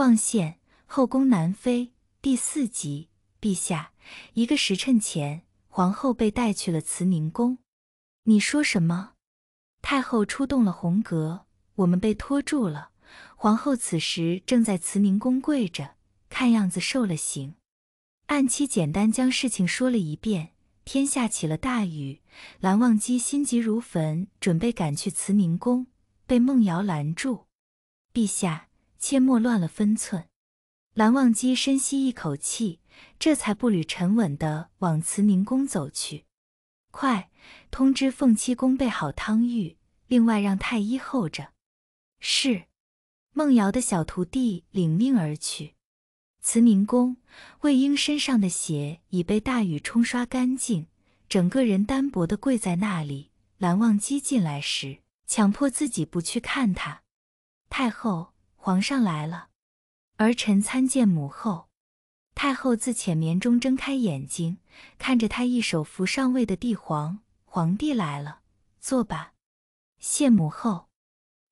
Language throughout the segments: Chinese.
望献后宫南妃第四集，陛下，一个时辰前，皇后被带去了慈宁宫。你说什么？太后出动了红阁，我们被拖住了。皇后此时正在慈宁宫跪着，看样子受了刑。暗妻简单将事情说了一遍。天下起了大雨，蓝忘机心急如焚，准备赶去慈宁宫，被孟瑶拦住。陛下。切莫乱了分寸。蓝忘机深吸一口气，这才步履沉稳的往慈宁宫走去。快，通知凤七宫备好汤浴，另外让太医候着。是。孟瑶的小徒弟领命而去。慈宁宫，魏婴身上的血已被大雨冲刷干净，整个人单薄的跪在那里。蓝忘机进来时，强迫自己不去看他。太后。皇上来了，儿臣参见母后。太后自浅眠中睁开眼睛，看着他一手扶上位的帝皇。皇帝来了，坐吧。谢母后。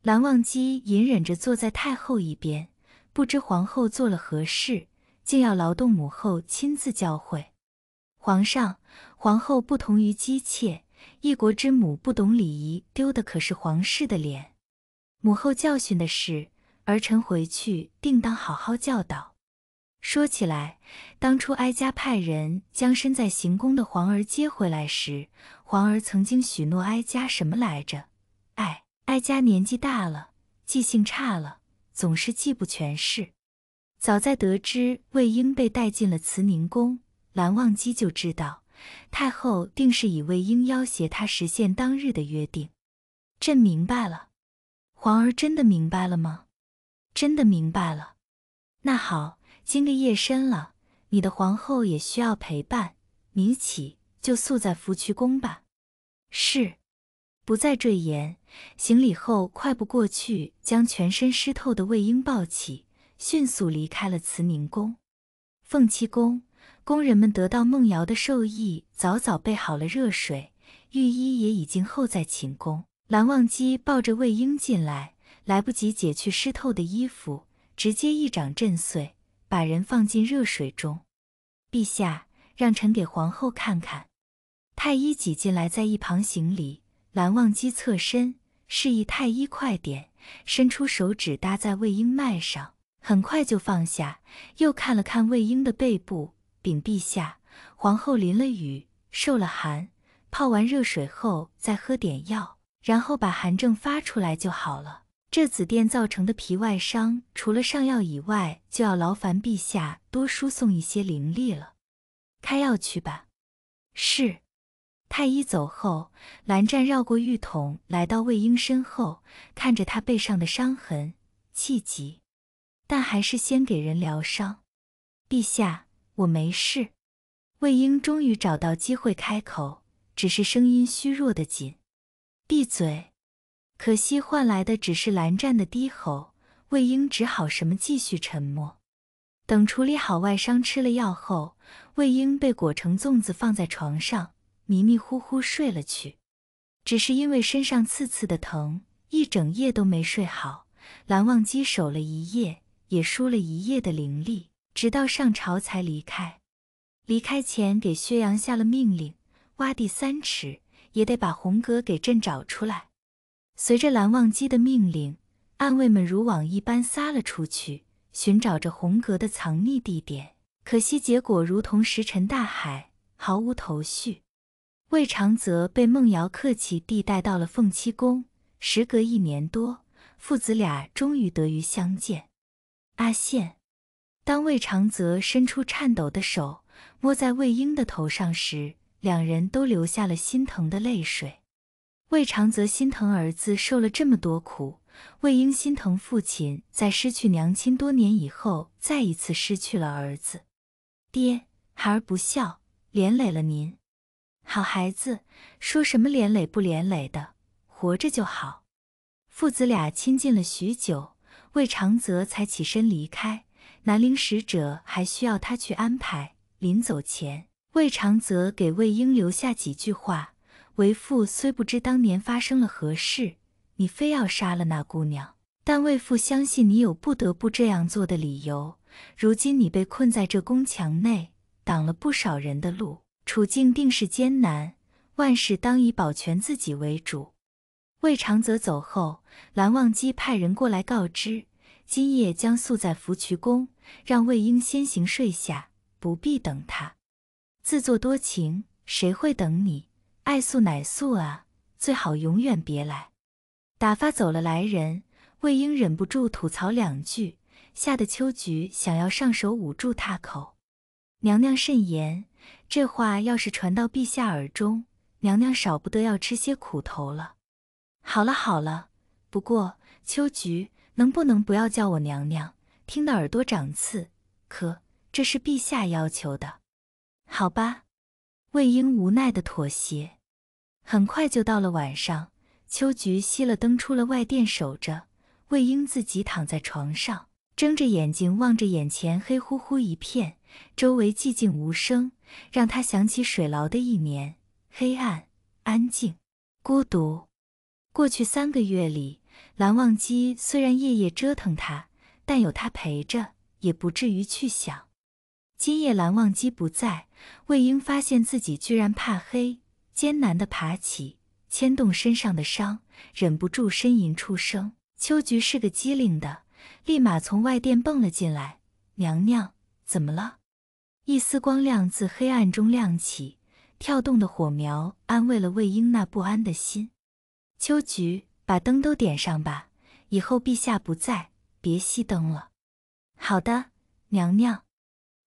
蓝忘机隐忍着坐在太后一边，不知皇后做了何事，竟要劳动母后亲自教诲。皇上，皇后不同于姬妾，一国之母不懂礼仪，丢的可是皇室的脸。母后教训的是。儿臣回去定当好好教导。说起来，当初哀家派人将身在行宫的皇儿接回来时，皇儿曾经许诺哀家什么来着？哎，哀家年纪大了，记性差了，总是记不全事。早在得知魏婴被带进了慈宁宫，蓝忘机就知道太后定是以魏婴要挟他实现当日的约定。朕明白了，皇儿真的明白了吗？真的明白了。那好，今个夜深了，你的皇后也需要陪伴，你起就宿在福渠宫吧。是，不再赘言，行礼后快步过去，将全身湿透的魏婴抱起，迅速离开了慈宁宫、凤栖宫。宫人们得到梦瑶的授意，早早备好了热水，御医也已经候在寝宫。蓝忘机抱着魏婴进来。来不及解去湿透的衣服，直接一掌震碎，把人放进热水中。陛下，让臣给皇后看看。太医挤进来，在一旁行礼。蓝忘机侧身示意太医快点，伸出手指搭在魏婴脉上，很快就放下，又看了看魏婴的背部。禀陛下，皇后淋了雨，受了寒，泡完热水后再喝点药，然后把寒症发出来就好了。这紫电造成的皮外伤，除了上药以外，就要劳烦陛下多输送一些灵力了。开药去吧。是。太医走后，蓝湛绕过浴桶，来到魏婴身后，看着他背上的伤痕，气急，但还是先给人疗伤。陛下，我没事。魏婴终于找到机会开口，只是声音虚弱的紧。闭嘴。可惜换来的只是蓝湛的低吼，魏婴只好什么继续沉默。等处理好外伤、吃了药后，魏婴被裹成粽子放在床上，迷迷糊糊睡了去。只是因为身上刺刺的疼，一整夜都没睡好。蓝忘机守了一夜，也输了一夜的灵力，直到上朝才离开。离开前给薛洋下了命令：挖地三尺也得把红格给朕找出来。随着蓝忘机的命令，暗卫们如网一般撒了出去，寻找着红格的藏匿地点。可惜结果如同石沉大海，毫无头绪。魏长泽被孟瑶客气地带到了凤栖宫。时隔一年多，父子俩终于得于相见。阿羡，当魏长泽伸出颤抖的手摸在魏婴的头上时，两人都流下了心疼的泪水。魏长泽心疼儿子受了这么多苦，魏婴心疼父亲在失去娘亲多年以后，再一次失去了儿子。爹，孩儿不孝，连累了您。好孩子，说什么连累不连累的，活着就好。父子俩亲近了许久，魏长泽才起身离开。南陵使者还需要他去安排。临走前，魏长泽给魏婴留下几句话。为父虽不知当年发生了何事，你非要杀了那姑娘，但为父相信你有不得不这样做的理由。如今你被困在这宫墙内，挡了不少人的路，处境定是艰难。万事当以保全自己为主。魏长泽走后，蓝忘机派人过来告知，今夜将宿在福渠宫，让魏婴先行睡下，不必等他。自作多情，谁会等你？爱素乃素啊，最好永远别来。打发走了来人，魏婴忍不住吐槽两句，吓得秋菊想要上手捂住他口。娘娘慎言，这话要是传到陛下耳中，娘娘少不得要吃些苦头了。好了好了，不过秋菊能不能不要叫我娘娘，听得耳朵长刺。可这是陛下要求的，好吧？魏婴无奈的妥协。很快就到了晚上，秋菊熄了灯，出了外殿守着。魏婴自己躺在床上，睁着眼睛望着眼前黑乎乎一片，周围寂静无声，让他想起水牢的一年，黑暗、安静、孤独。过去三个月里，蓝忘机虽然夜夜折腾他，但有他陪着，也不至于去想。今夜蓝忘机不在，魏婴发现自己居然怕黑。艰难地爬起，牵动身上的伤，忍不住呻吟出声。秋菊是个机灵的，立马从外殿蹦了进来：“娘娘，怎么了？”一丝光亮自黑暗中亮起，跳动的火苗安慰了魏婴那不安的心。秋菊，把灯都点上吧，以后陛下不在，别熄灯了。好的，娘娘。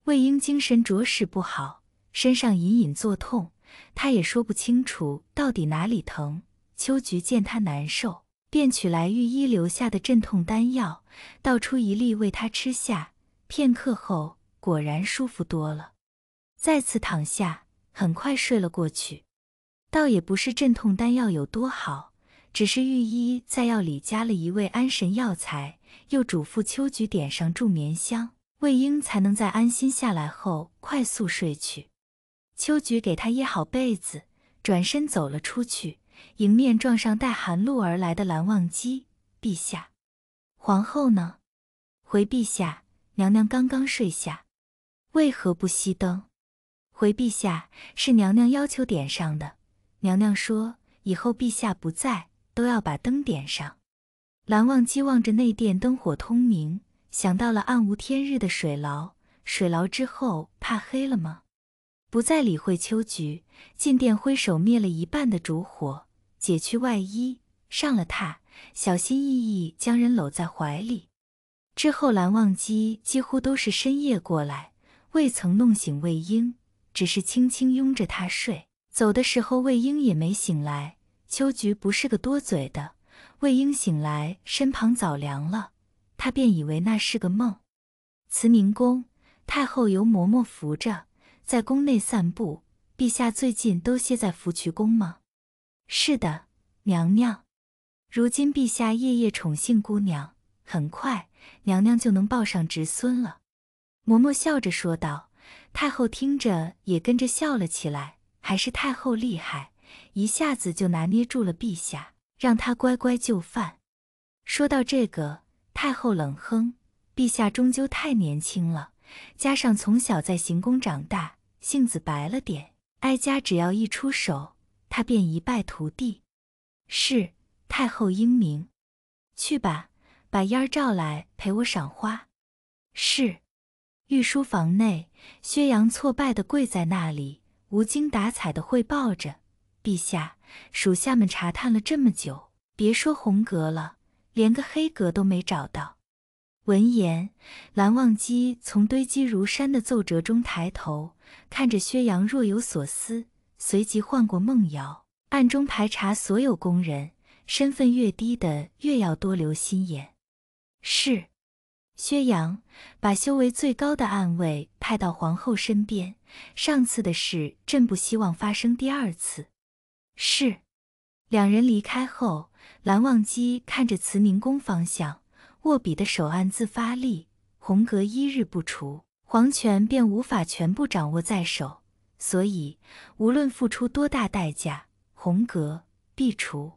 魏婴精神着实不好，身上隐隐作痛。他也说不清楚到底哪里疼。秋菊见他难受，便取来御医留下的镇痛丹药，倒出一粒喂他吃下。片刻后，果然舒服多了，再次躺下，很快睡了过去。倒也不是镇痛丹药有多好，只是御医在药里加了一味安神药材，又嘱咐秋菊点上助眠香，魏婴才能在安心下来后快速睡去。秋菊给他掖好被子，转身走了出去，迎面撞上带寒露而来的蓝忘机。陛下，皇后呢？回陛下，娘娘刚刚睡下。为何不熄灯？回陛下，是娘娘要求点上的。娘娘说，以后陛下不在，都要把灯点上。蓝忘机望着内殿灯火通明，想到了暗无天日的水牢。水牢之后怕黑了吗？不再理会秋菊，进殿挥手灭了一半的烛火，解去外衣，上了榻，小心翼翼将人搂在怀里。之后，蓝忘机几乎都是深夜过来，未曾弄醒魏婴，只是轻轻拥着他睡。走的时候，魏婴也没醒来。秋菊不是个多嘴的，魏婴醒来，身旁早凉了，他便以为那是个梦。慈宁宫，太后由嬷嬷扶着。在宫内散步，陛下最近都歇在福渠宫吗？是的，娘娘。如今陛下夜夜宠幸姑娘，很快娘娘就能抱上侄孙了。嬷嬷笑着说道。太后听着也跟着笑了起来，还是太后厉害，一下子就拿捏住了陛下，让他乖乖就范。说到这个，太后冷哼：“陛下终究太年轻了，加上从小在行宫长大。”性子白了点，哀家只要一出手，他便一败涂地。是太后英明，去吧，把烟儿召来陪我赏花。是。御书房内，薛洋挫败的跪在那里，无精打采的汇报着：“陛下，属下们查探了这么久，别说红格了，连个黑格都没找到。”闻言，蓝忘机从堆积如山的奏折中抬头。看着薛洋若有所思，随即唤过孟瑶，暗中排查所有宫人，身份越低的越要多留心眼。是。薛洋把修为最高的暗卫派到皇后身边。上次的事，朕不希望发生第二次。是。两人离开后，蓝忘机看着慈宁宫方向，握笔的手暗自发力，红格一日不除。皇权便无法全部掌握在手，所以无论付出多大代价，红革必除。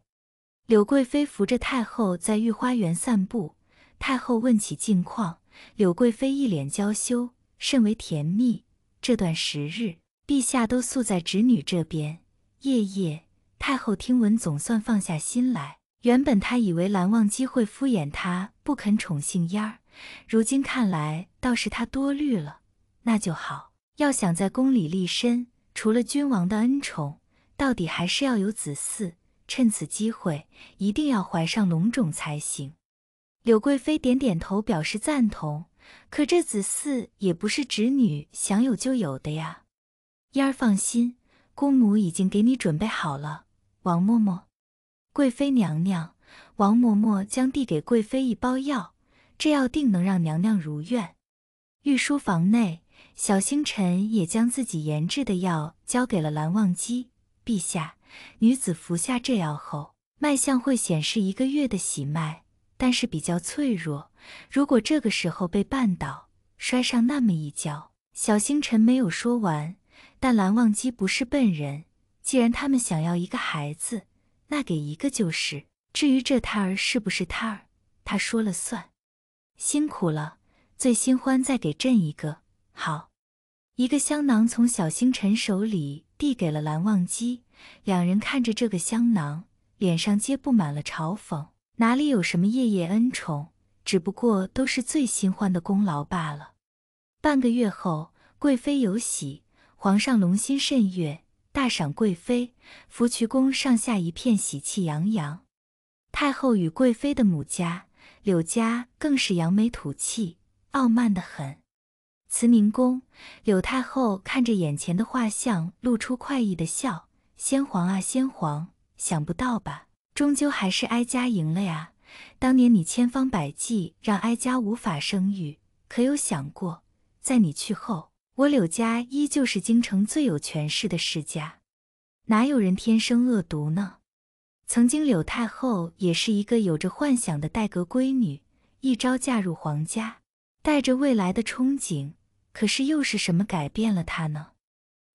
柳贵妃扶着太后在御花园散步，太后问起近况，柳贵妃一脸娇羞，甚为甜蜜。这段时日，陛下都宿在侄女这边，夜夜。太后听闻，总算放下心来。原本她以为蓝忘机会敷衍她，不肯宠幸嫣儿。如今看来，倒是他多虑了。那就好。要想在宫里立身，除了君王的恩宠，到底还是要有子嗣。趁此机会，一定要怀上龙种才行。柳贵妃点点头，表示赞同。可这子嗣也不是侄女想有就有的呀。嫣儿放心，姑母已经给你准备好了。王嬷嬷，贵妃娘娘。王嬷嬷将递给贵妃一包药。这药定能让娘娘如愿。御书房内，小星辰也将自己研制的药交给了蓝忘机。陛下，女子服下这药后，脉象会显示一个月的喜脉，但是比较脆弱，如果这个时候被绊倒，摔上那么一跤……小星辰没有说完，但蓝忘机不是笨人。既然他们想要一个孩子，那给一个就是。至于这胎儿是不是胎儿，他说了算。辛苦了，最新欢再给朕一个好，一个香囊从小星辰手里递给了蓝忘机，两人看着这个香囊，脸上皆布满了嘲讽，哪里有什么夜夜恩宠，只不过都是最新欢的功劳罢了。半个月后，贵妃有喜，皇上龙心甚悦，大赏贵妃，福渠宫上下一片喜气洋洋。太后与贵妃的母家。柳家更是扬眉吐气，傲慢的很。慈宁宫，柳太后看着眼前的画像，露出快意的笑：“先皇啊，先皇，想不到吧？终究还是哀家赢了呀！当年你千方百计让哀家无法生育，可有想过，在你去后，我柳家依旧是京城最有权势的世家，哪有人天生恶毒呢？”曾经，柳太后也是一个有着幻想的代格闺女，一朝嫁入皇家，带着未来的憧憬。可是，又是什么改变了她呢？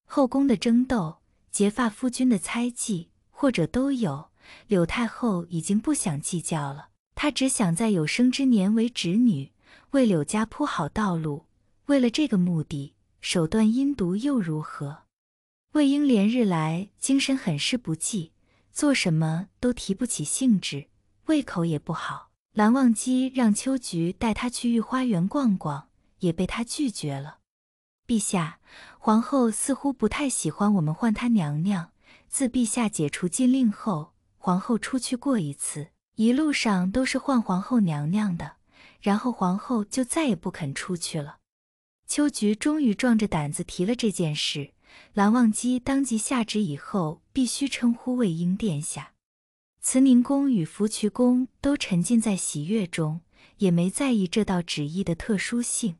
后宫的争斗，结发夫君的猜忌，或者都有。柳太后已经不想计较了，她只想在有生之年为侄女、为柳家铺好道路。为了这个目的，手段阴毒又如何？魏婴连日来精神很是不济。做什么都提不起兴致，胃口也不好。蓝忘机让秋菊带他去御花园逛逛，也被他拒绝了。陛下，皇后似乎不太喜欢我们唤她娘娘。自陛下解除禁令后，皇后出去过一次，一路上都是唤皇后娘娘的，然后皇后就再也不肯出去了。秋菊终于壮着胆子提了这件事。蓝忘机当即下旨，以后必须称呼魏婴殿下。慈宁宫与福渠宫都沉浸在喜悦中，也没在意这道旨意的特殊性。